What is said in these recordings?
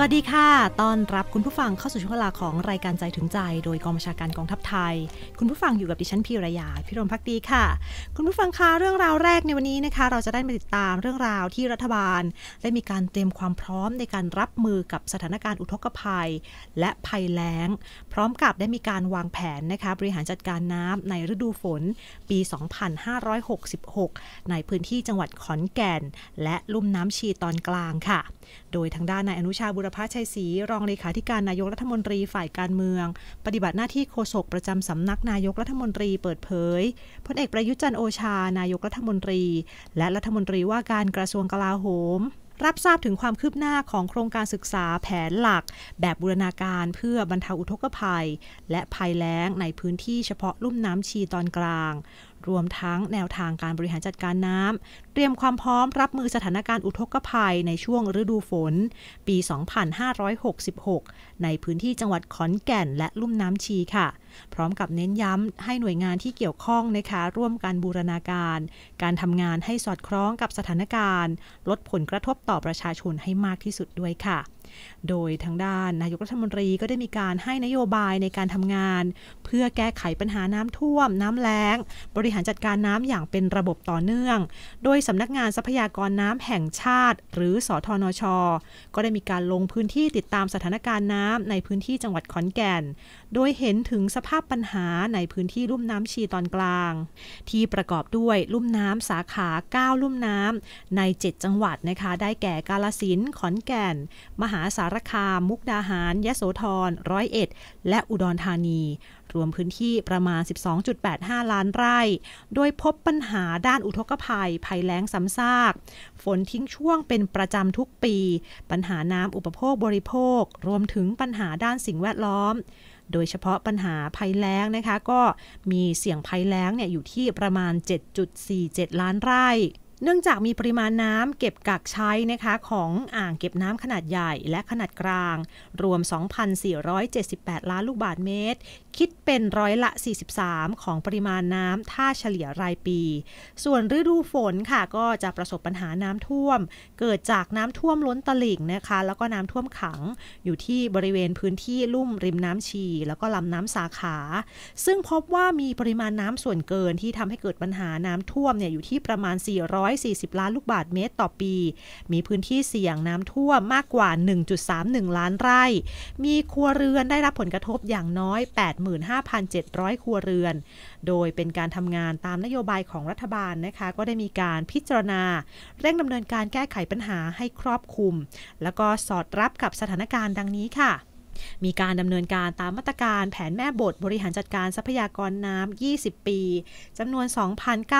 สวัสดีค่ะ ต้อนรับคุณผู้ฟังเข้าสู่ช่วงเวลาของรายการใจถึงใจ โดยกองบัญชาการกองทัพไทย คุณผู้ฟังอยู่กับดิฉันพีรยาพิรมพักดีค่ะ คุณผู้ฟังคะเรื่องราวแรกในวันนี้นะคะเราจะได้มาติดตามเรื่องราวที่รัฐบาล ได้มีการเตรียมความพร้อมในการรับมือกับสถานการณ์อุทกภัย และภัยแล้ง พร้อมกับได้มีการวางแผนนะคะบริหารจัดการน้ำในฤดูฝนปี 2566 ในพื้นที่จังหวัดขอนแก่น และลุ่มน้ำชีตอนกลางค่ะ โดยทางด้านนายอนุชาบุรรพชัยศรีรองเลขาธิการนายกรัฐมนตรีฝ่ายการเมือง ปฏิบัติหน้าที่โฆษกประจำสำนักนายกรัฐมนตรีเปิดเผยพลเอกประยุจันโอชานายกรัฐมนตรี และรัฐมนตรีว่าการกระทรวงกลาโหม รับทราบถึงความคืบหน้าของโครงการศึกษาแผนหลัก แบบบูรณาการเพื่อบรรเทาอุทกภัย และภัยแล้งในพื้นที่เฉพาะลุ่มน้ำชีตอนกลางรวมทั้งแนวทางการบริหารจัดการน้ำเตรียมความพร้อมรับมือสถานการณ์อุทกภัยในช่วงฤดูฝน ปี 2566 ในพื้นที่จังหวัดขอนแก่น และลุ่มน้ำชีค่ะ พร้อมกับเน้นย้ำให้หน่วยงานที่เกี่ยวข้องนะคะ ร่วมการบูรณาการ การทำงานให้สอดคล้องกับสถานการณ์ ลดผลกระทบต่อประชาชนให้มากที่สุดด้วยค่ะโดยทางด้านนายกรัฐมนตรีก็ได้มีการให้นโยบายในการทำงาน เพื่อแก้ไขปัญหาน้ำท่วมน้ำแล้ง บริหารจัดการน้ำอย่างเป็นระบบต่อเนื่อง โดยสำนักงานทรัพยากรน้ำแห่งชาติ หรือ สทนชก็ได้มีการลงพื้นที่ติดตามสถานการณ์น้ำในพื้นที่จังหวัดขอนแก่น โดยเห็นถึงสภาพปัญหาในพื้นที่ลุ่มน้ำชีตอนกลาง ที่ประกอบด้วยลุ่มน้ำสาขา9ลุ่มน้ำใน 7 จังหวัดนะคะได้แก่กาลสินขอนแก่น มหาาสารคาม มุกดาหาร ยะโสธรร้อยเอ็ด และอุดรธานี รวมพื้นที่ประมาณ 12.85 ล้านไร่ โดยพบปัญหาด้านอุทกภัย ภัยแล้งซ้ำซาก ฝนทิ้งช่วงเป็นประจำทุกปี ปัญหาน้ำอุปโภค บริโภค รวมถึงปัญหาด้านสิ่งแวดล้อม โดยเฉพาะปัญหาภัยแล้งนะคะ ก็มีเสี่ยงภัยแล้งเนี่ยอยู่ที่ประมาณ 7.47 ล้านไร่เนื่องจากมีปริมาณน้ำเก็บกักใช้นะคะของอ่างเก็บน้ำขนาดใหญ่และขนาดกลาง รวม 2,478 ล้านลูกบาทเมตร คิดเป็นร้อยละ 43 ของปริมาณน้ำท่าเฉลี่ยรายปี ส่วนฤดูฝนค่ะ ก็จะประสบปัญหาน้ำท่วม เกิดจากน้ำท่วมล้นตลิ่งนะคะแล้วก็น้ำท่วมขังอยู่ที่บริเวณพื้นที่ลุ่มริมน้ำชี แล้วก็ลำน้ำสาขา ซึ่งพบว่ามีปริมาณน้ำส่วนเกินที่ทำให้เกิดปัญหาน้ำท่วมเนี่ยอยู่ที่ประมาณ 400 140 ล้านลูกบาทเมตรต่อปี มีพื้นที่เสี่ยงน้ำท่วมมากกว่า 1.31 ล้านไร่ มีครัวเรือนได้รับผลกระทบอย่างน้อย 85,700 ครัวเรือน โดยเป็นการทำงานตามนโยบายของรัฐบาลนะคะ ก็ได้มีการพิจารณา เร่งดำเนินการแก้ไขปัญหาให้ครอบคลุม แล้วก็สอดรับกับสถานการณ์ดังนี้ค่ะมีการดำเนินการตามมาตรการแผนแม่บทบริหารจัดการทรัพยากรน้ำ 20 ปี จำนวน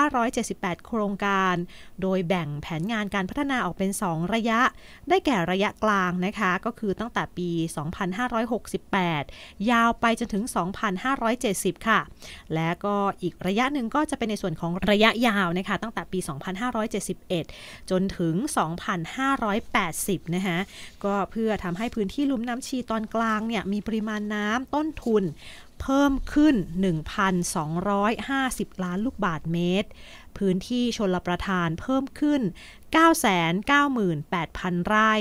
2,978 โครงการ โดยแบ่งแผนงานการพัฒนาออกเป็น 2 ระยะ ได้แก่ระยะกลางนะคะ ก็คือตั้งแต่ปี 2568 ยาวไปจนถึง 2,570 ค่ะ และก็อีกระยะหนึ่งก็จะเป็นในส่วนของระยะยาวนะคะ ตั้งแต่ปี 2571 จนถึง 2,580 นะคะก็เพื่อทำให้พื้นที่ลุ่มน้ำชีตอนกลางเนี่ยมีปริมาณน้ำต้นทุนเพิ่มขึ้น 1,250 ล้านลูกบาทเมตร พื้นที่ชนลประทานเพิ่มขึ้น 998,000 ไร่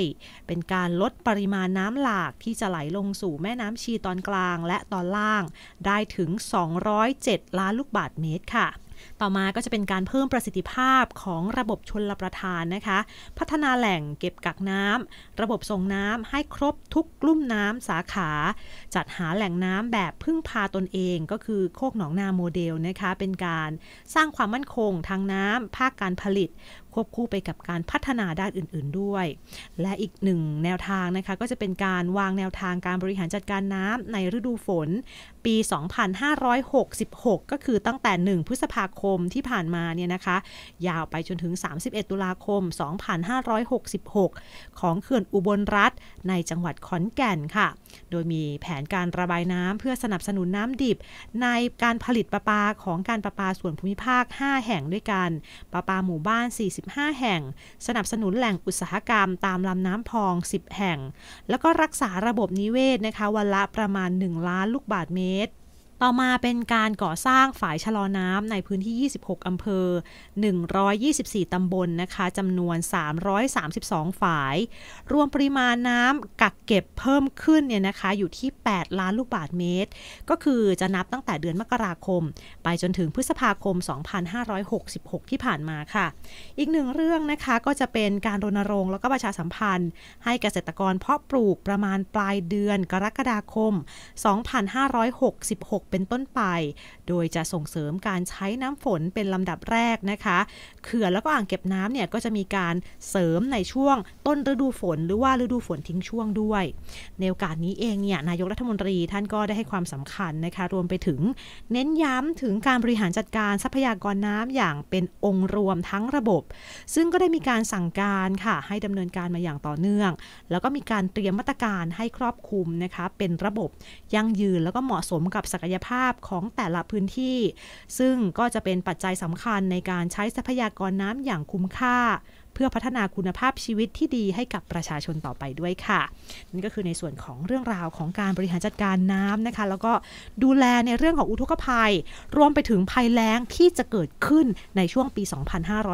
เป็นการลดปริมาณน้ำหลากที่จะไหลลงสู่แม่น้ำชีตอนกลางและตอนล่าง ได้ถึง 207 ล้านลูกบาทเมตรค่ะต่อมาก็จะเป็นการเพิ่มประสิทธิภาพของระบบชนลประทานนะคะ พัฒนาแหล่งเก็บกักน้ำ ระบบส่งน้ำให้ครบทุกกลุ่มน้ำสาขา จัดหาแหล่งน้ำแบบพึ่งพาตนเองก็คือโคกหนองนาโมเดลนะคะเป็นการสร้างความมั่นคงทางน้ำ ภาคการผลิต ควบคู่ไปกับการพัฒนาด้านอื่น ๆด้วย และอีกหนึ่งแนวทางนะคะ ก็จะเป็นการวางแนวทางการบริหารจัดการน้ำในฤดูฝน ปี 2566 ก็คือตั้งแต่1พฤษภาคมมที่ผ่านมาเนี่ยนะคะ ยาวไปจนถึง 31 ตุลาคม 2566 ของเขื่อนอุบลรัฐในจังหวัดขอนแก่นค่ะ โดยมีแผนการระบายน้ำเพื่อสนับสนุนน้ำดิบในการผลิตประปาของการประปาส่วนภูมิภาค 5 แห่งด้วยกัน ประปาหมู่บ้าน 45 แห่ง สนับสนุนแหล่งอุตสาหกรรมตามลำน้ำพอง 10 แห่ง แล้วก็รักษาระบบนิเวศนะคะวันละประมาณ 1 ล้านลูกบาทเมตรต่อมาเป็นการก่อสร้างฝายชะลอน้ำในพื้นที่ 26 อำเภอ 124 ตำบลนะคะจำนวน 332 ฝาย รวมปริมาณน้ำกักเก็บเพิ่มขึ้นเนี่ยนะคะ อยู่ที่ 8 ล้านลูกบาทเมตร ก็คือจะนับตั้งแต่เดือนมกราคม ไปจนถึงพฤษภาคม 2566 ที่ผ่านมาค่ะ อีกหนึ่งเรื่องนะคะก็จะเป็นการรณรงค์แล้วก็ประชาสัมพันธ์ ให้เกษตรกรเพาะปลูกประมาณปลายเดือนกรกฎาคม 2566เป็นต้นไป โดยจะส่งเสริมการใช้น้ำฝนเป็นลำดับแรกนะคะ เขื่อนแล้วก็อ่างเก็บน้ำเนี่ย ก็จะมีการเสริมในช่วง ต้นฤดูฝน หรือว่าฤดูฝนทิ้งช่วงด้วย ในโอกาสนี้เองเนี่ยนายกรัฐมนตรีท่านก็ได้ให้ความสำคัญนะคะรวมไปถึงเน้นย้ำถึงการบริหารจัดการทรัพยากรน้ำอย่างเป็นองค์รวมทั้งระบบ ซึ่งก็ได้มีการสั่งการค่ะให้ดำเนินการมาอย่างต่อเนื่อง แล้วก็มีการเตรียมมาตรการให้ครอบคลุมนะคะเป็นระบบยั่งยืนแล้วก็เหมาะสมกับศักยภาพของแต่ละพื้นที่ ซึ่งก็จะเป็นปัจจัยสำคัญในการใช้ทรัพยากรน้ำอย่างคุ้มค่า เพื่อพัฒนาคุณภาพชีวิตที่ดีให้กับประชาชนต่อไปด้วยค่ะ นั่นก็คือในส่วนของเรื่องราวของการบริหารจัดการน้ำนะคะ แล้วก็ดูแลในเรื่องของอุทกภัย รวมไปถึงภัยแล้งที่จะเกิดขึ้นในช่วงปี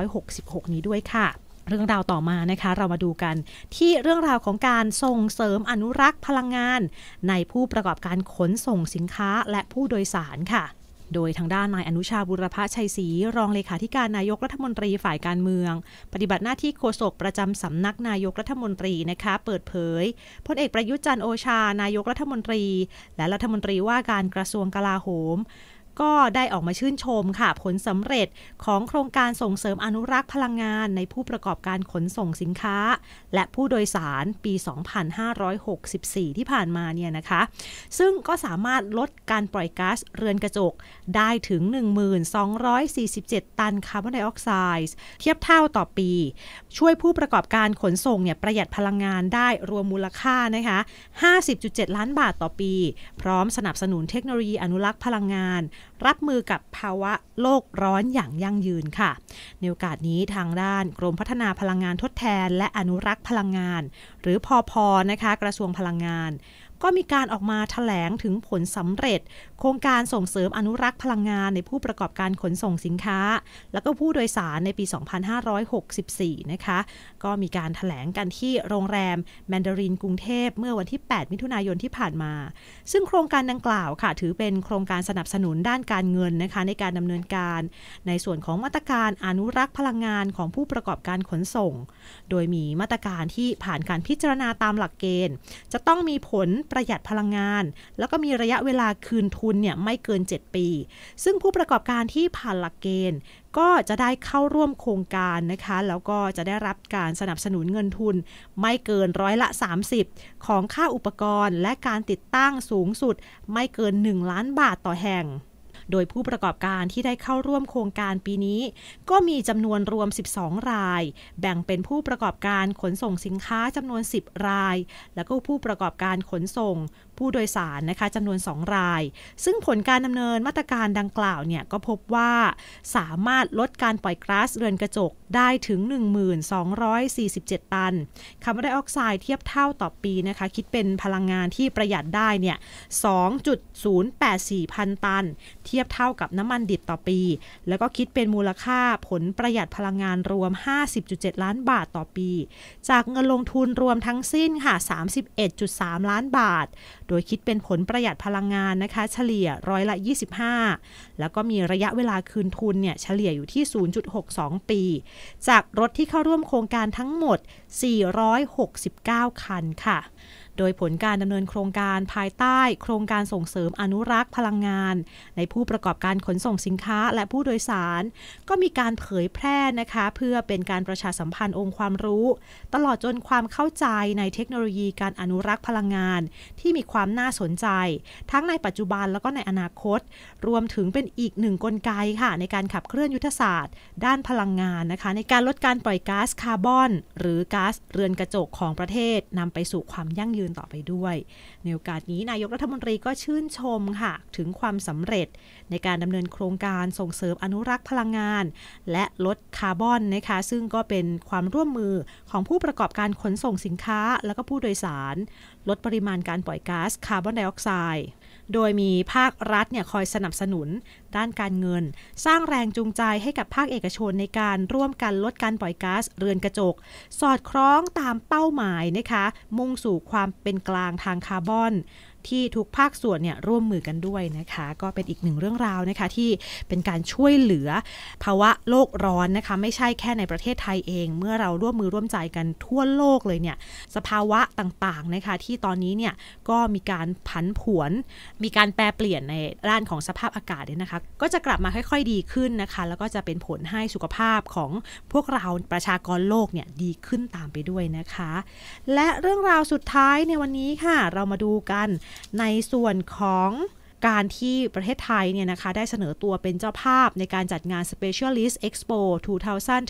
2566 นี้ด้วยค่ะเรื่องราวต่อมานะคะเรามาดูกันที่เรื่องราวของการส่งเสริมอนุรักษ์พลังงาน ในผู้ประกอบการขนส่งสินค้าและผู้โดยสารค่ะ โดยทางด้านนายอนุชาบุรพชัยศรีรองเลขาธิการนายกรัฐมนตรีฝ่ายการเมือง ปฏิบัติหน้าที่โฆษกประจำสำนักนายกรัฐมนตรีนะคะ เปิดเผย พลเอกประยุทธ์จันโอชานายกรัฐมนตรี และรัฐมนตรีว่าการกระทรวงกลาโหมก็ได้ออกมาชื่นชมค่ะ ผลสำเร็จของโครงการส่งเสริมอนุรักษ์พลังงาน ในผู้ประกอบการขนส่งสินค้า และผู้โดยสารปี 2564 ที่ผ่านมาเนี่ยนะคะ ซึ่งก็สามารถลดการปล่อยก๊าซเรือนกระจกได้ถึง 1247 ตันคาร์บอนไดออกไซด์เทียบเท่าต่อปี ช่วยผู้ประกอบการขนส่งเนี่ยประหยัดพลังงานได้รวมมูลค่านะคะ50.7 ล้านบาทต่อปี พร้อมสนับสนุนเทคโนโลยีอนุรักษ์พลังงานรับมือกับภาวะโลกร้อนอย่างยั่งยืนค่ะ ในโอกาสนี้ทางด้านกรมพัฒนาพลังงานทดแทนและอนุรักษ์พลังงาน หรือพอพอนะคะกระทรวงพลังงาน ก็มีการออกมาถแถลงถึงผลสำเร็จครงการส่งเสริมอนุรักษ์พลังงานในผู้ประกอบการขนส่งสินค้า แล้วก็ผู้โดยสารในปี 2564 นะคะ ก็มีการถแถลงกันที่โรงแรมแมนดารินกรุงเทพเมื่อวันที่ 8 มิถุนายนที่ผ่านมา ซึ่งโครงการดังกล่าวค่ะถือเป็นโครงการสนับสนุนด้านการเงินนะคะในการดำเนินการ ในส่วนของมาตรการอนุรักษ์พลังงานของผู้ประกอบการขนส่ง โดยมีมาตรการที่ผ่านการพิจารณาตามหลักเกณฑ์ จะต้องมีผลประหยัดพลังงาน แล้วก็มีระยะเวลาคืนทุนนเนี่ยไม่เกิน 7 ปี ซึ่งผู้ประกอบการที่ผ่านหลักเกณฑ์ก็จะได้เข้าร่วมโครงการนะคะ แล้วก็จะได้รับการสนับสนุนเงินทุนไม่เกินร้อยละ 30 ของค่าอุปกรณ์และการติดตั้งสูงสุด ไม่เกิน 1 ล้านบาทต่อแห่ง โดยผู้ประกอบการที่ได้เข้าร่วมโครงการปีนี้ ก็มีจำนวนรวม 12 ราย แบ่งเป็นผู้ประกอบการขนส่งสินค้าจำนวน 10 ราย แล้วก็ผู้ประกอบการขนส่งผู้โดยสารนะคะจำนวน 2 ราย ซึ่งผลการดำเนินมาตรการดังกล่าวเนี่ย ก็พบว่าสามารถลดการปล่อยก๊าซเรือนกระจกได้ถึง 1247 ตัน คาร์บอนไดออกไซด์เทียบเท่าต่อปีนะคะ คิดเป็นพลังงานที่ประหยัดได้เนี่ย 2.084 พันตัน เทียบเท่ากับน้ำมันดิบต่อปี แล้วก็คิดเป็นมูลค่าผลประหยัดพลังงานรวม 50.7 ล้านบาทต่อปี จากเงินลงทุนรวมทั้งสิ้นค่ะ 31.3 ล้านบาทโดยคิดเป็นผลประหยัดพลังงานนะคะเฉลี่ยร้อยละ 25 แล้วก็มีระยะเวลาคืนทุนเนี่ย เฉลี่ยอยู่ที่ 0.62 ปี จากรถที่เข้าร่วมโครงการทั้งหมด 469 คันค่ะโดยผลการดำเนินโครงการภายใต้ โครงการส่งเสริมอนุรักษ์พลังงาน ในผู้ประกอบการขนส่งสินค้าและผู้โดยสาร ก็มีการเผยแพร่นะคะ เพื่อเป็นการประชาสัมพันธ์องค์ความรู้ ตลอดจนความเข้าใจในเทคโนโลยีการอนุรักษ์พลังงาน ที่มีความน่าสนใจ ทั้งในปัจจุบันแล้วก็ในอนาคต รวมถึงเป็นอีกหนึ่งกลไกค่ะในการขับเคลื่อนยุทธศาสตร์ ด้านพลังงานนะคะในการลดการปล่อยก๊าซคาร์บอน หรือก๊าซเรือนกระจกของประเทศนำไปสู่ความยั่งยืนืนต่อไปด้วย ในโอกาสนี้นายกรัฐมนตรีก็ชื่นชมค่ะ ถึงความสำเร็จในการดำเนินโครงการส่งเสริมอนุรักษ์พลังงาน และลดคาร์บอนนะคะซึ่งก็เป็นความร่วมมือของผู้ประกอบการขนส่งสินค้าและก็ผู้โดยสาร ลดปริมาณการปล่อยก๊าซคาร์บอนไดออกไซด์โดยมีภาครัฐเนี่ยคอยสนับสนุนด้านการเงิน สร้างแรงจูงใจให้กับภาคเอกชนในการร่วมกันลดการปล่อยก๊าซเรือนกระจก สอดคล้องตามเป้าหมายนะคะ มุ่งสู่ความเป็นกลางทางคาร์บอนที่ทุกภาคส่วนเนี่ยร่วมมือกันด้วยนะคะ ก็เป็นอีกหนึ่งเรื่องราวนะคะที่เป็นการช่วยเหลือภาวะโลกร้อนนะคะ ไม่ใช่แค่ในประเทศไทยเอง เมื่อเราร่วมมือร่วมใจกันทั่วโลกเลยเนี่ยสภาวะต่างๆนะคะ ที่ตอนนี้เนี่ยก็มีการผันผวนมีการแปรเปลี่ยนในด้านของสภาพอากาศเนี่ยนะคะ ก็จะกลับมาค่อย ๆ ดีขึ้นนะคะ แล้วก็จะเป็นผลให้สุขภาพของพวกเราประชากรโลกเนี่ยดีขึ้นตามไปด้วยนะคะ และเรื่องราวสุดท้ายในวันนี้ค่ะ เรามาดูกันในส่วนของการที่ประเทศไทยเนี่ยนะคะ ได้เสนอตัวเป็นเจ้าภาพในการจัดงาน Specialist Expo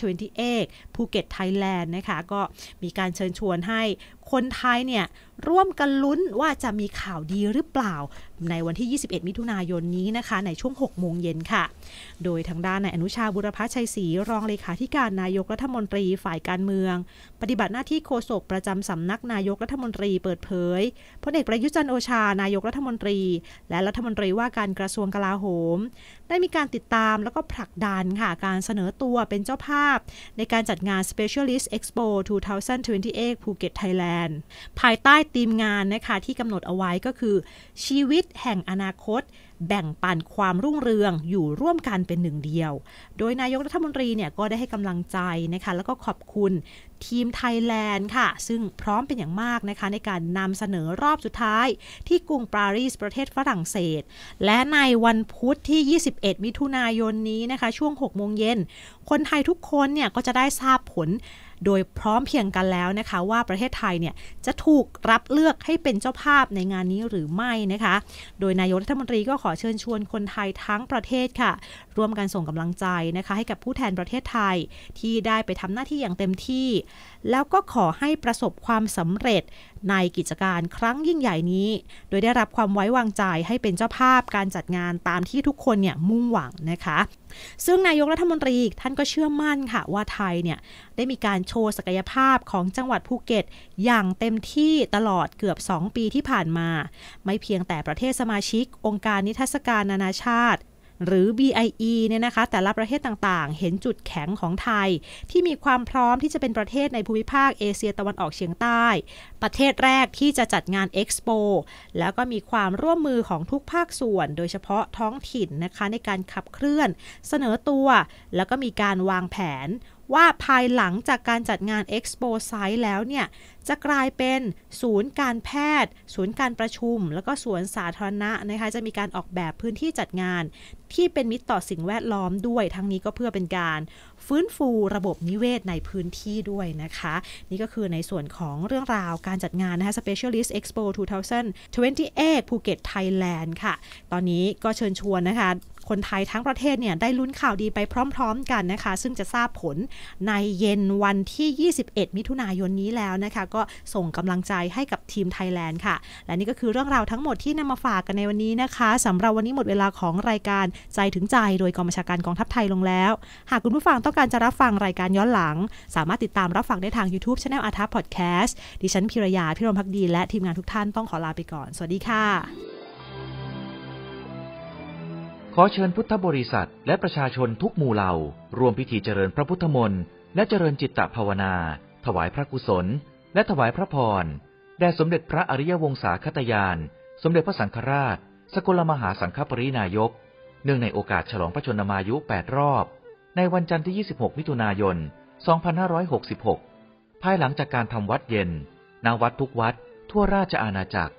2028ภูเก็ตไทยแลนด์นะคะ ก็มีการเชิญชวนให้คนไทยเนี่ยร่วมกันลุ้นว่าจะมีข่าวดีหรือเปล่า ในวันที่ 21 มิถุนายนนี้นะคะ ในช่วง 6 โมงเย็นค่ะ โดยทางด้านนายอนุชาบุรพชัยศรีรองเลขาธิการนายกรัฐมนตรีฝ่ายการเมือง ปฏิบัติหน้าที่โฆษกประจำสำนักนายกรัฐมนตรีเปิดเผยพลเอกประยุจันโอชานายกรัฐมนตรี และรัฐมนตรีว่าการกระทรวงกลาโหม ได้มีการติดตามแล้วก็ผลักดันค่ะการเสนอตัวเป็นเจ้าภาพ ในการจัดงาน Specialist Expo 2028 Phuket Thailand ภายใต้กทีมงานนะคะที่กำหนดเอาไว้ก็คือ ชีวิตแห่งอนาคตแบ่งปันความรุ่งเรืองอยู่ร่วมกันเป็นหนึ่งเดียว โดยนายกรัฐมนตรีเนี่ยก็ได้ให้กำลังใจนะคะแล้วก็ขอบคุณทีมไทยแลนด์ค่ะ ซึ่งพร้อมเป็นอย่างมากนะคะในการนำเสนอรอบสุดท้าย ที่กรุงปารีสประเทศฝรั่งเศส และในวันพุธที่ 21 มิถุนายนนี้นะคะช่วง6โมงเย็นคนไทยทุกคนเนี่ยก็จะได้ทราบผลโดยพร้อมเพียงกันแล้วนะคะ ว่าประเทศไทยเนี่ยจะถูกรับเลือกให้เป็นเจ้าภาพในงานนี้หรือไม่นะคะ โดยนายกรัฐมนตรีก็ขอเชิญชวนคนไทยทั้งประเทศค่ะ ร่วมกันส่งกำลังใจนะคะ ให้กับผู้แทนประเทศไทยที่ได้ไปทำหน้าที่อย่างเต็มที่ แล้วก็ขอให้ประสบความสำเร็จในกิจการครั้งยิ่งใหญ่นี้ โดยได้รับความไว้วางใจให้เป็นเจ้าภาพ การจัดงานตามที่ทุกคนเนี่ยมุ่งหวังนะคะซึ่งนายกรัฐมนตรีท่านก็เชื่อมั่นค่ะว่าไทยเนี่ย ได้มีการโชว์ศักยภาพของจังหวัดภูเก็ต อย่างเต็มที่ตลอดเกือบ 2 ปีที่ผ่านมา ไม่เพียงแต่ประเทศสมาชิกองค์การนิทรรศการนานาชาติหรือ BIE เนี่ยนะคะแต่ละประเทศต่างๆ เห็นจุดแข็งของไทย ที่มีความพร้อมที่จะเป็นประเทศในภูมิภาคเอเชียตะวันออกเฉียงใต้ ประเทศแรกที่จะจัดงานเอ็กซ์โปแล้วก็มีความร่วมมือของทุกภาคส่วนโดยเฉพาะท้องถิ่นนะคะในการขับเคลื่อนเสนอตัว แล้วก็มีการวางแผนว่าภายหลังจากการจัดงาน Expo Site แล้วเนี่ย จะกลายเป็นศูนย์การแพทย์ ศูนย์การประชุม แล้วก็สวนสาธารณะนะคะจะมีการออกแบบพื้นที่จัดงาน ที่เป็นมิตรต่อสิ่งแวดล้อมด้วย ทั้งนี้ก็เพื่อเป็นการฟื้นฟูระบบนิเวศในพื้นที่ด้วยนะคะ นี่ก็คือในส่วนของเรื่องราวการจัดงาน นะคะ Specialist Expo 2028ภูเก็ต Thailand ค่ะ ตอนนี้ก็เชิญชวนนะคะคนไทยทั้งประเทศเนี่ย ได้ลุ้นข่าวดีไปพร้อม ๆ กันนะคะ ซึ่งจะทราบผลในเย็นวันที่ 21 มิถุนายนนี้แล้วนะคะ ก็ส่งกำลังใจให้กับทีมไทยแลนด์ค่ะ และนี่ก็คือเรื่องราวทั้งหมดที่นำมาฝากกันในวันนี้นะคะสำหรับวันนี้หมดเวลาของรายการใจถึงใจ โดยกองบัญชาการกองทัพไทยลงแล้ว หากคุณผู้ฟังต้องการจะรับฟังรายการย้อนหลัง สามารถติดตามรับฟังได้ทาง YouTube Channel อาทัพพอดแคสต์ดิฉันพิรยาพิรมพักดี และทีมงานทุกท่านต้องขอลาไปก่อน สวัสดีค่ะขอเชิญพุทธบริษัท และประชาชนทุกหมู่เหล่าร่วมพิธีเจริญพระพุทธมนต์ และเจริญจิตตภาวนา ถวายพระกุศล และถวายพระพร แด่สมเด็จพระอริยวงศาคตยาน สมเด็จพระสังฆราช สกลมหาสังฆปรินายก เนื่องในโอกาสฉลองพระชนมายุ8รอบ ในวันจันทร์ที่ 26มิถุนายน 2566 ภายหลังจากการทำวัดเย็นนาวัดทุกวัด ทั่วราชอาณาจักร